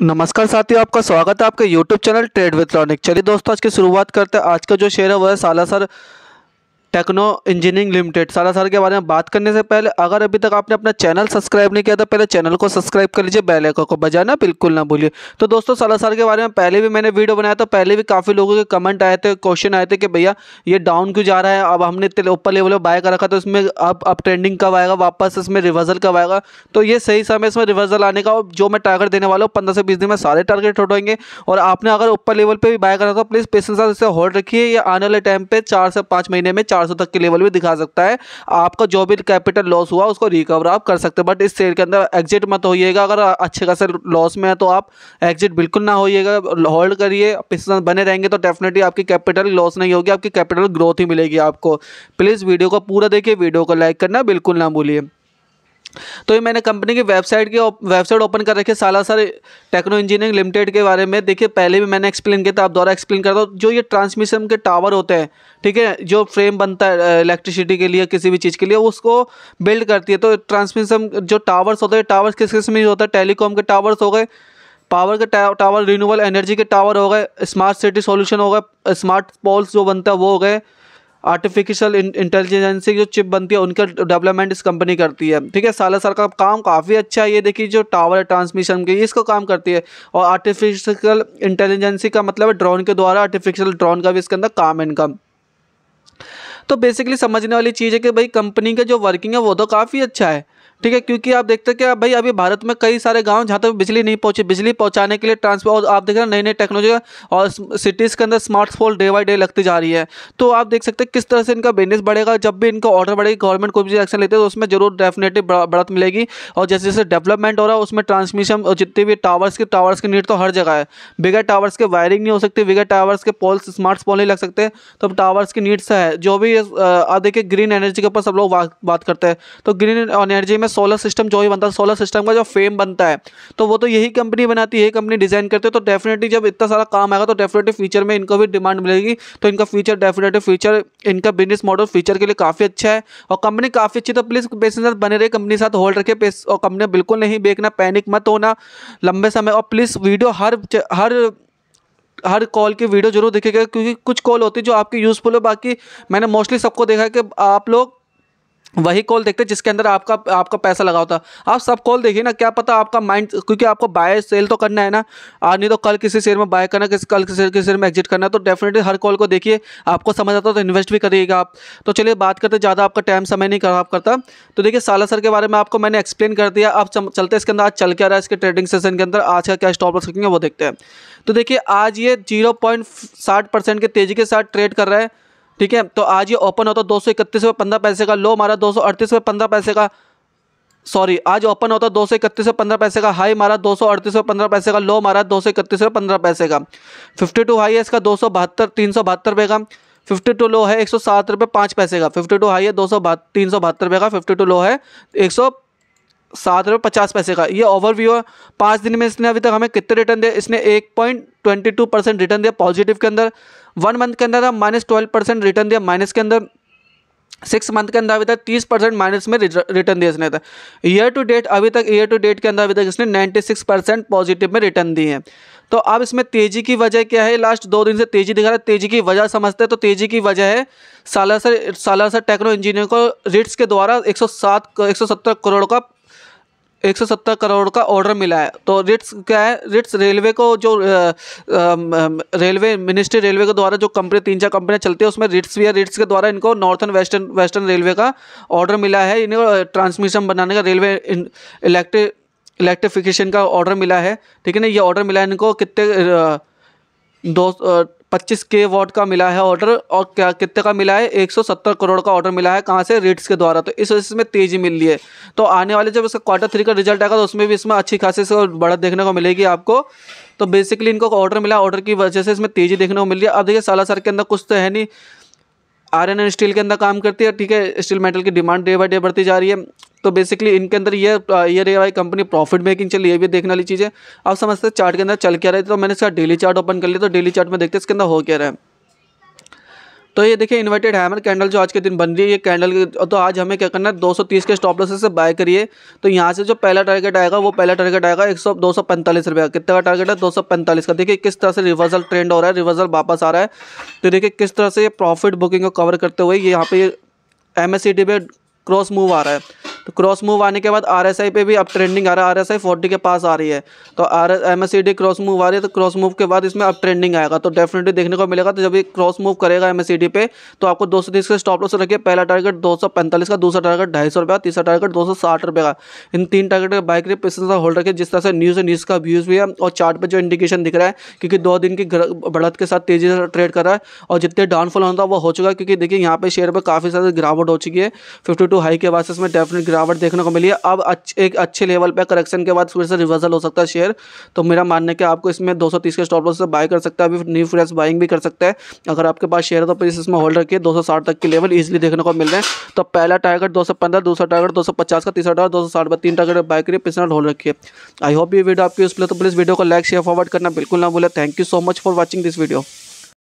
नमस्कार साथियों आपका स्वागत है आपके YouTube चैनल ट्रेड विथ लॉनिक चलिए दोस्तों आज की शुरुआत करते हैं आज का जो शेयर है वह है सालासर टेक्नो इंजीनियरिंग लिमिटेड सारा साल के बारे में बात करने से पहले अगर अभी तक आपने अपना चैनल सब्सक्राइब नहीं किया तो पहले चैनल को सब्सक्राइब कर लीजिए बेल आइकन को बजाना बिल्कुल ना भूलिए तो दोस्तों सारा साल के बारे में पहले भी मैंने वीडियो बनाया था पहले भी काफ़ी लोगों के कमेंट आए थे क्वेश्चन आए थे कि भैया ये डाउन क्यों जा रहा है अब हमने ऊपर लेवल में बाय कर रखा तो इसमें अब अब ट्रेंडिंग कब आएगा वापस इसमें रिवर्जल कब आएगा तो ये सही समय इसमें रिवर्जल आने का जो मैं टारगेट देने वाला हूँ पंद्रह से बीस दिन में सारे टारगेट हो और आपने अगर ऊपर लेवल पर भी बाय करा तो प्लीज़ पेशेंस इसे होल्ड रखिए ये आने वाले टाइम पर चार से पाँच महीने में चार चार तक के लेवल भी दिखा सकता है आपका जो भी कैपिटल लॉस हुआ उसको रिकवर आप कर सकते हैं बट इस शेयर के अंदर एग्जिट मत होइएगा अगर अच्छे खासे लॉस में है तो आप एग्जिट बिल्कुल ना होइएगा होल्ड करिए बने रहेंगे तो डेफिनेटली आपकी कैपिटल लॉस नहीं होगी आपकी कैपिटल ग्रोथ ही मिलेगी आपको प्लीज़ वीडियो को पूरा देखिए वीडियो को लाइक करना बिल्कुल ना भूलिए तो ये मैंने कंपनी की वेबसाइट की वेबसाइट ओपन कर रखी है साला सर टेक्नो इंजीनियरिंग लिमिटेड के बारे में देखिए पहले भी मैंने एक्सप्लेन किया था आप दोबारा एक्सप्लेन कर हूँ जो ये ट्रांसमिशन के टावर होते हैं ठीक है जो फ्रेम बनता है इलेक्ट्रिसिटी के लिए किसी भी चीज़ के लिए उसको बिल्ड करती है तो ट्रांसमिशन जो टावर्स होते हैं टावर्स किस किस में होता है टेलीकॉम के टावर्स हो गए पावर के टावर रिन्यूबल एनर्जी के टावर हो गए स्मार्ट सिटी सोल्यूशन हो गए स्मार्ट पोल्स जो बनता है वो हो गए आर्टिफिशियल इंटेलिजेंसी की जो चिप बनती है उनका डेवलपमेंट इस कंपनी करती है ठीक है साला साल का काम काफ़ी अच्छा है ये देखिए जो टावर ट्रांसमिशन की इसको काम करती है और आर्टिफिशियल इंटेलिजेंसी का मतलब है ड्रोन के द्वारा आर्टिफिशियल ड्रोन का भी इसके अंदर काम इनकम तो बेसिकली समझने वाली चीज़ है कि भाई कंपनी का जो वर्किंग है वो तो काफ़ी अच्छा है ठीक है क्योंकि आप देखते हैं कि भाई अभी भारत में कई सारे गांव जहां तक बिजली नहीं पहुंची बिजली पहुंचाने के लिए ट्रांसपोर्ट और आप देख रहे हैं नई नई टेक्नोलॉजी और सिटीज़ के अंदर स्मार्टफोन डे बाई डे लगती जा रही है तो आप देख सकते हैं किस तरह से इनका बिजनेस बढ़ेगा जब भी इनका ऑर्डर बढ़ेगी गवर्नमेंट कोई भी एक्शन लेते हैं तो उसमें जरूर डेफिनेटली बढ़त मिलेगी और जैसे जैसे डेवलपमेंट हो रहा है उसमें ट्रांसमिशन और जितने भी टावर्स के टावर्स की नीड तो हर जगह है बिगर टावर्स के वायरिंग नहीं हो सकती बिगर टावर्स के पोल्स स्मार्ट पोल नहीं लग सकते तो टावर्स की नीड्स है जो भी आप देखिए ग्रीन एनर्जी के ऊपर सब लोग बात करते हैं तो ग्रीन एनर्जी में में सोलर सिस्टम जो भी बनता है सोलर सिस्टम का जो फेम बनता है तो वो तो यही कंपनी बनाती है कंपनी डिज़ाइन करते तो डेफिनेटली जब इतना सारा काम आएगा तो डेफिनेटली फ्यूचर में इनको भी डिमांड मिलेगी तो इनका फ्यूचर डेफिनेटली फ्यूचर इनका बिजनेस मॉडल फ्यूचर के लिए काफ़ी अच्छा है और कंपनी काफ़ी अच्छी तो प्लीज़ पैसे साथ बने रहे कंपनी साथ होल्ड रखे और कंपनी बिल्कुल नहीं बेचना पैनिक मत होना लंबे समय और प्लीज़ वीडियो हर हर हर कॉल की वीडियो जरूर देखेगा क्योंकि कुछ कॉल होती है जो आपकी यूज़फुल है बाकी मैंने मोस्टली सबको देखा है कि आप लोग वही कॉल देखते जिसके अंदर आपका आपका पैसा लगा होता आप सब कॉल देखिए ना क्या पता आपका माइंड क्योंकि आपको बाय सेल तो करना है ना आज नहीं तो कल किसी शेयर में बाय करना किसी कल किसी शेयर किसी शेयर में एग्जिट करना तो डेफिनेटली हर कॉल को देखिए आपको समझ आता तो इन्वेस्ट भी करिएगा आप तो चलिए बात करते ज़्यादा आपका टाइम समय नहीं खराब करता तो देखिए साला सर के बारे में आपको मैंने एक्सप्लेन कर दिया आप चलते इसके अंदर आज चल क्या रहा है इसके ट्रेडिंग सेशन के अंदर आज का क्या स्टॉप सकेंगे वो देखते हैं तो देखिए आज ये जीरो पॉइंट साठ परसेंट के तेज़ी के साथ ट्रेड कर रहा है ठीक है तो आज ये ओपन होता तो दो सौ इकतीस रुपये पंद्रह पैसे का लो मारा दो सौ अड़तीस रुपये पंद्रह पैसे का सॉरी आज ओपन होता तो दो सौ इकतीस रुपये पंद्रह पैसे का हाई मारा दो सौ अड़तीस रुपये पंद्रह पैसे का लो मारा दो सौ इकतीस रुपये पंद्रह पैसे का फिफ्टी टू हाई है इसका दो सौ बहत्तर तीन सौ बहत्तर रुपये का फिफ्टी टू लो है एक सौ सात रुपये पाँच पैसे का फिफ्टी टू हाई है दो सौ तीन सौ बहत्तर रुपये का फिफ्टी टू लो है एक सौ सात रुपये पचास पैसे का ये ओवरव्यू है पाँच दिन में इसने अभी तक हमें कितने रिटर्न दिया इसने एक point twenty two percent return दिया पॉजिटिव के अंदर वन मंथ के अंदर था माइनस ट्वेल्व परसेंट रिटर्न दिया माइनस के अंदर सिक्स मंथ के अंदर अभी तक तीस परसेंट माइनस में रिटर्न दिया इसने था ईयर टू डेट अभी तक ईयर टू डेट के अंदर अभी तक इसने नाइन्टी सिक्स परसेंट पॉजिटिव में रिटर्न दी है तो अब इसमें तेज़ी की वजह क्या है लास्ट दो दिन से तेज़ी दिखा रहा है तेज़ी की वजह समझते हैं तो तेज़ी की वजह है सालासर सालासर टेक्नो इंजीनियर को रिट्स के द्वारा एक सौ सात एक सौ सत्तर करोड़ का एक सौ सत्तर करोड़ का ऑर्डर मिला है तो रिट्स क्या है रिट्स रेलवे को जो रेलवे मिनिस्ट्री रेलवे के द्वारा जो कंपनी तीन चार कंपनियां चलती है उसमें रिट्स भी है रिट्स के द्वारा इनको नॉर्थन वेस्टर्न वेस्टर्न रेलवे का ऑर्डर मिला है इन्हें ट्रांसमिशन बनाने का रेलवे इलेक्ट्रिक इलेक्ट्रिफिकेशन का ऑर्डर मिला है ठीक है ना ये ऑर्डर मिला है इनको कितने दो पच्चीस के वॉट का मिला है ऑर्डर और क्या कितने का मिला है 170 करोड़ का ऑर्डर मिला है कहाँ से रिट्स के द्वारा तो इस वजह से इसमें तेज़ी मिल रही है तो आने वाले जब इसका क्वार्टर थ्री का रिजल्ट आएगा तो उसमें भी इसमें अच्छी खासी से बढ़त देखने को मिलेगी आपको तो बेसिकली इनको ऑर्डर मिला ऑर्डर की वजह से इसमें तेज़ी देखने को मिल रही है अब देखिए सालासर के अंदर कुछ तो है नहीं आयरन एंड स्टील के अंदर काम करती है ठीक है स्टील मेटल की डिमांड डे बाई डे बढ़ती जा रही है तो बेसिकली इनके अंदर ये ये रही भाई कंपनी प्रॉफिट मेकिंग चलिए ये भी देखने वाली चीज़ है आप समझते हैं चार्ट के अंदर चल क्या रहे तो मैंने इसका डेली चार्ट ओपन कर लिया तो डेली चार्ट में देखते इसके अंदर हो क्या रहा है तो ये देखिए इन्वर्टेड हैमर कैंडल जो आज के दिन बन रही है ये कैंडल तो आज हमें क्या करना है 230 के स्टॉप लॉस से बाय करिए तो यहाँ से जो पहला टारगेट आएगा वो पहला टारगेट आएगा एक सौ दो सौ पैंतालीस का कितने का टारगेट है दो सौ पैंतालीस का देखिए किस तरह से रिवर्सल ट्रेंड हो रहा है रिवर्सल वापस आ रहा है तो देखिए किस तरह से ये प्रॉफिट बुकिंग को कवर करते हुए यहाँ पे एम एस सी डी पे क्रॉस मूव आ रहा है तो क्रॉस मूव आने के बाद आरएसआई पे भी अब ट्रेंडिंग आ रहा है आरएसआई फोर्टी के पास आ रही है तो आर एमएससीडी क्रॉस मूव आ रही है तो क्रॉस मूव के बाद इसमें अब ट्रेंडिंग आएगा तो डेफिनेटली देखने को मिलेगा तो जब ये क्रॉस मूव करेगा एमएससीडी पे तो आपको दो के स्टॉप लॉस रखिए पहला टारगेट दो का दूसरा टारगेट ढाई सौ का तीसरा टारगेट दो का इन तीन टारगेट का बाइक रेप होल्ड रखिए जिस तरह से न्यूज़ न्यूज़ का व्यूज़ भी है और चार्ट पर जो इंडिकेशन दिख रहा है क्योंकि दो दिन की बढ़त के साथ तेज़ी से ट्रेड कर रहा है और जितने डाउनफॉल होना था वो हो चुका है क्योंकि देखिए यहाँ पे शेयर पर काफ़ी सारी गिरावट हो चुकी है फिफ्टी हाई के बाद इसमें डेफिनेट गिरावट देखने को मिली है अब अच्छे एक अच्छे लेवल पर करेक्शन के बाद फिर से रिवर्सल हो सकता है शेयर तो मेरा मानना है कि आपको इसमें दो के स्टॉप लॉस से बाय कर सकता है अभी न्यू फ्रेश बाइंग भी कर सकता है अगर आपके पास शेयर है तो प्लीज़ इसमें होल्ड रखिए दो तक के लेवल ईजिली देखने को मिल रहे हैं तो पहला टारगेट दो दूसरा टारगेट दो का तीसरा टारगेट दो सौ तीन टारगेट बाय करिए पिछड़ा होल्ड रखिए आई होप ये वीडियो आपकी यूजफुल तो प्लीज़ वीडियो को लाइक शेयर फॉरवर्ड करना बिल्कुल ना बोले thank you so much for watching this video